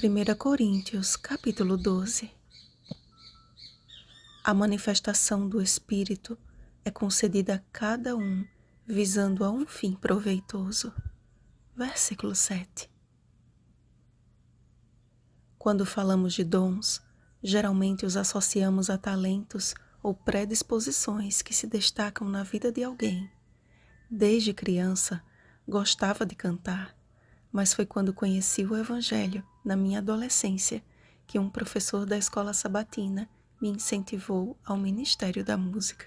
1 Coríntios, capítulo 12. A manifestação do Espírito é concedida a cada um visando a um fim proveitoso. Versículo 7. Quando falamos de dons, geralmente os associamos a talentos ou predisposições que se destacam na vida de alguém. Desde criança, gostava de cantar mas foi quando conheci o Evangelho, na minha adolescência, que um professor da escola sabatina me incentivou ao ministério da música.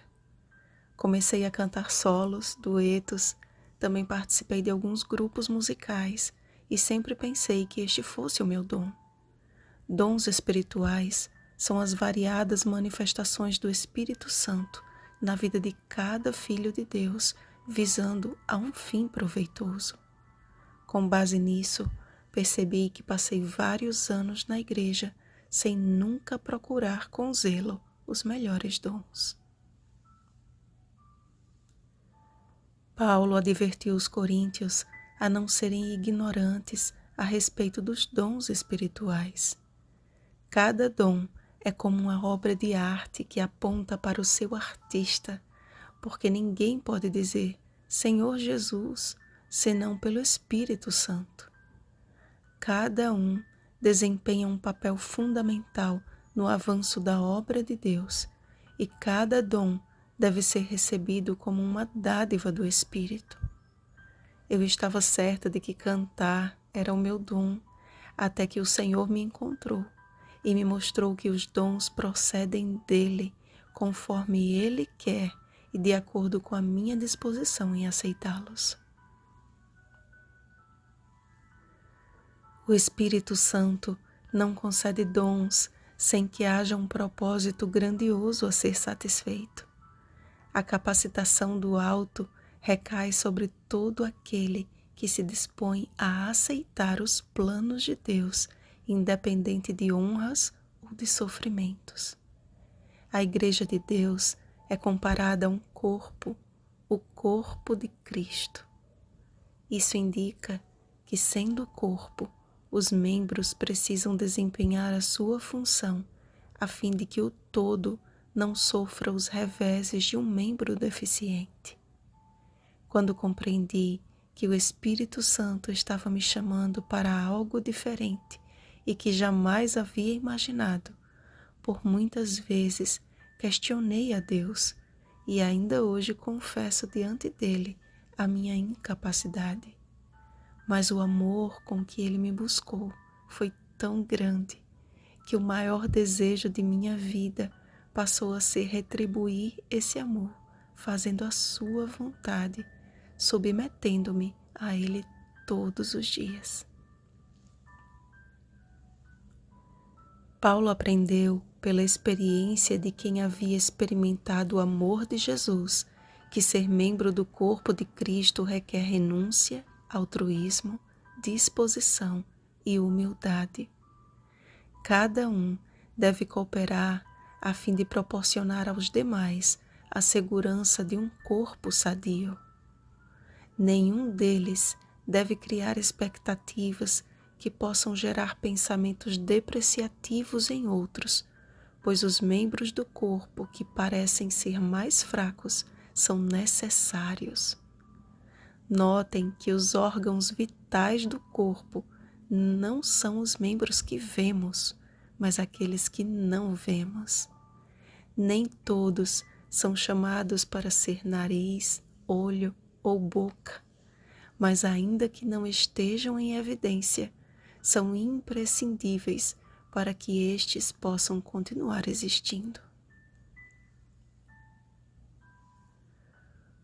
Comecei a cantar solos, duetos, também participei de alguns grupos musicais e sempre pensei que este fosse o meu dom. Dons espirituais são as variadas manifestações do Espírito Santo na vida de cada filho de Deus, visando a um fim proveitoso. Com base nisso, percebi que passei vários anos na igreja sem nunca procurar com zelo os melhores dons. Paulo advertiu os coríntios a não serem ignorantes a respeito dos dons espirituais. Cada dom é como uma obra de arte que aponta para o seu artista, porque ninguém pode dizer: Senhor Jesus, senão pelo Espírito Santo. Cada um desempenha um papel fundamental no avanço da obra de Deus e cada dom deve ser recebido como uma dádiva do Espírito. Eu estava certa de que cantar era o meu dom, até que o Senhor me encontrou e me mostrou que os dons procedem dele, conforme ele quer e de acordo com a minha disposição em aceitá-los. O Espírito Santo não concede dons sem que haja um propósito grandioso a ser satisfeito. A capacitação do alto recai sobre todo aquele que se dispõe a aceitar os planos de Deus, independente de honras ou de sofrimentos. A Igreja de Deus é comparada a um corpo, o corpo de Cristo. Isso indica que, sendo corpo, os membros precisam desempenhar a sua função, a fim de que o todo não sofra os reveses de um membro deficiente. Quando compreendi que o Espírito Santo estava me chamando para algo diferente e que jamais havia imaginado, por muitas vezes questionei a Deus e ainda hoje confesso diante dele a minha incapacidade mas o amor com que ele me buscou foi tão grande que o maior desejo de minha vida passou a ser retribuir esse amor, fazendo a sua vontade, submetendo-me a ele todos os dias. Paulo aprendeu pela experiência de quem havia experimentado o amor de Jesus que ser membro do corpo de Cristo requer renúncia altruísmo, disposição e humildade. Cada um deve cooperar a fim de proporcionar aos demais a segurança de um corpo sadio. Nenhum deles deve criar expectativas que possam gerar pensamentos depreciativos em outros, pois os membros do corpo que parecem ser mais fracos são necessários. Notem que os órgãos vitais do corpo não são os membros que vemos, mas aqueles que não vemos. Nem todos são chamados para ser nariz, olho ou boca, mas ainda que não estejam em evidência, são imprescindíveis para que estes possam continuar existindo.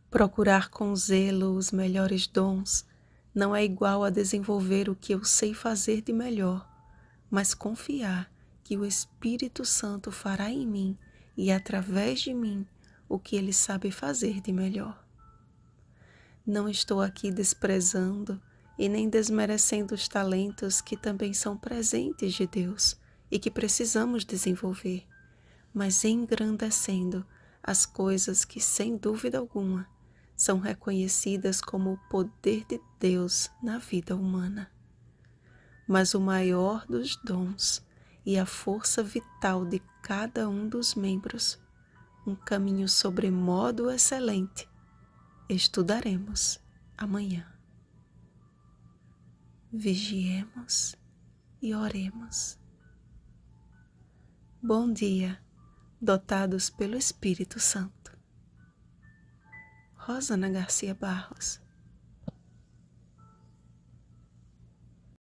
Procurar com zelo os melhores dons não é igual a desenvolver o que eu sei fazer de melhor, mas confiar que o Espírito Santo fará em mim e através de mim o que ele sabe fazer de melhor. Não estou aqui desprezando e nem desmerecendo os talentos que também são presentes de Deus e que precisamos desenvolver, mas engrandecendo as coisas que, sem dúvida alguma, são reconhecidas como o poder de Deus na vida humana. Mas o maior dos dons e a força vital de cada um dos membros, um caminho sobremodo excelente, estudaremos amanhã. Vigiemos e oremos. Bom dia, dotados pelo Espírito Santo. Rosana Garcia Barros.